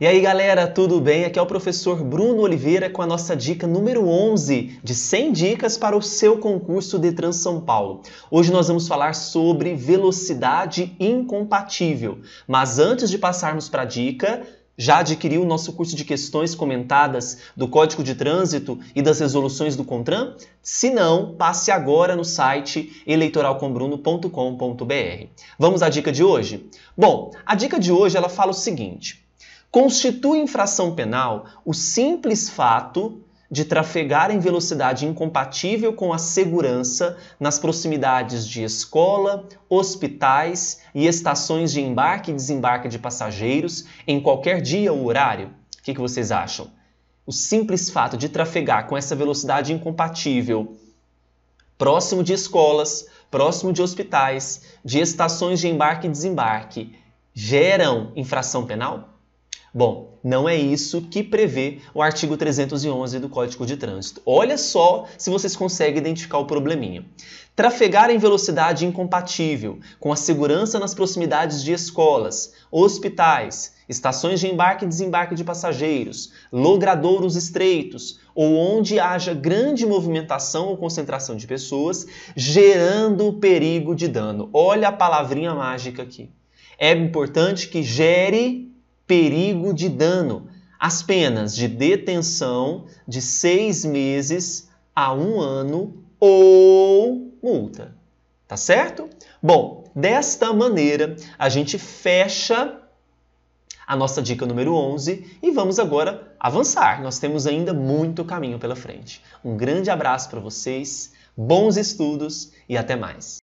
E aí galera, tudo bem? Aqui é o professor Bruno Oliveira com a nossa dica número 11 de 100 dicas para o seu concurso de Trans São Paulo. Hoje nós vamos falar sobre velocidade incompatível. Mas antes de passarmos para a dica, já adquiriu o nosso curso de questões comentadas do Código de Trânsito e das resoluções do CONTRAN? Se não, passe agora no site eleitoralcombruno.com.br. Vamos à dica de hoje? Bom, a dica de hoje ela fala o seguinte: Constitui infração penal o simples fato de trafegar em velocidade incompatível com a segurança nas proximidades de escola, hospitais e estações de embarque e desembarque de passageiros em qualquer dia ou horário? O que, que vocês acham? O simples fato de trafegar com essa velocidade incompatível próximo de escolas, próximo de hospitais, de estações de embarque e desembarque, geram infração penal? Bom, não é isso que prevê o artigo 311 do Código de Trânsito. Olha só se vocês conseguem identificar o probleminha. Trafegar em velocidade incompatível com a segurança nas proximidades de escolas, hospitais, estações de embarque e desembarque de passageiros, logradouros estreitos ou onde haja grande movimentação ou concentração de pessoas, gerando perigo de dano. Olha a palavrinha mágica aqui. É importante que gere perigo de dano, as penas de detenção de seis meses a um ano ou multa. Tá certo? Bom, desta maneira a gente fecha a nossa dica número 11 e vamos agora avançar. Nós temos ainda muito caminho pela frente. Um grande abraço para vocês, bons estudos e até mais.